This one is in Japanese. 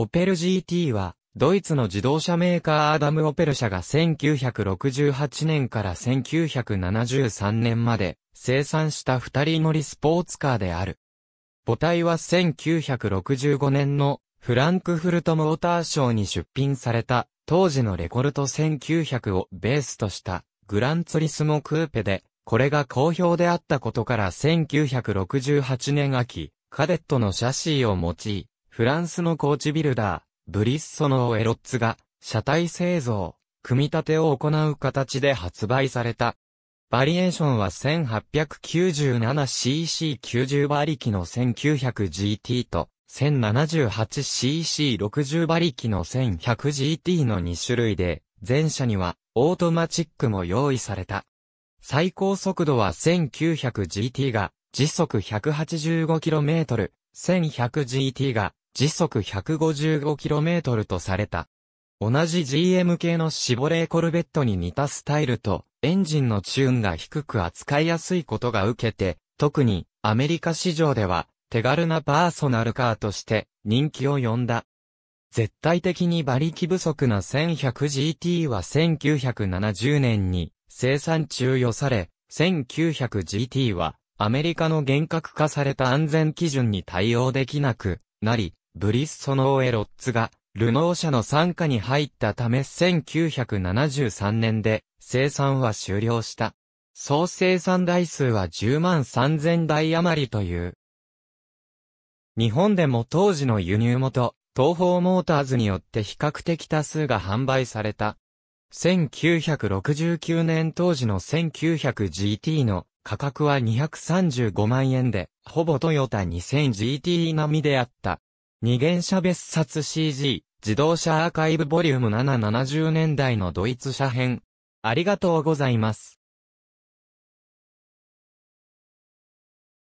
オペル GT は、ドイツの自動車メーカーアダム・オペル社が1968年から1973年まで生産した二人乗りスポーツカーである。母体は1965年のフランクフルトモーターショーに出品された当時のレコルト1900をベースとしたグランツリスモクーペで、これが好評であったことから1968年秋、カデットのシャシーを用い、フランスのコーチビルダー、ブリッソノーエロッツが、車体製造、組み立てを行う形で発売された。バリエーションは 1897cc90 馬力の 1900GT と 1078cc60 馬力の 1100GT の2種類で、前車にはオートマチックも用意された。最高速度は 1900GT が時速 185km、1100GT が時速 155km とされた。同じ GM 系のシボレーコルベットに似たスタイルと、エンジンのチューンが低く扱いやすいことが受けて、特にアメリカ市場では手軽なパーソナルカーとして人気を呼んだ。絶対的に馬力不足な 1100GT は1970年に生産中予され、1900GT はアメリカの厳格化された安全基準に対応できなくなり、ブリッソノーエロッツが、ルノー社の傘下に入ったため1973年で生産は終了した。総生産台数は10万3000台余りという。日本でも当時の輸入元、東方モーターズによって比較的多数が販売された。1969年当時の 1900GT の価格は235万円で、ほぼトヨタ 2000GT 並みであった。二元車別冊 CG、自動車アーカイブボリューム770年代のドイツ車編。ありがとうございます。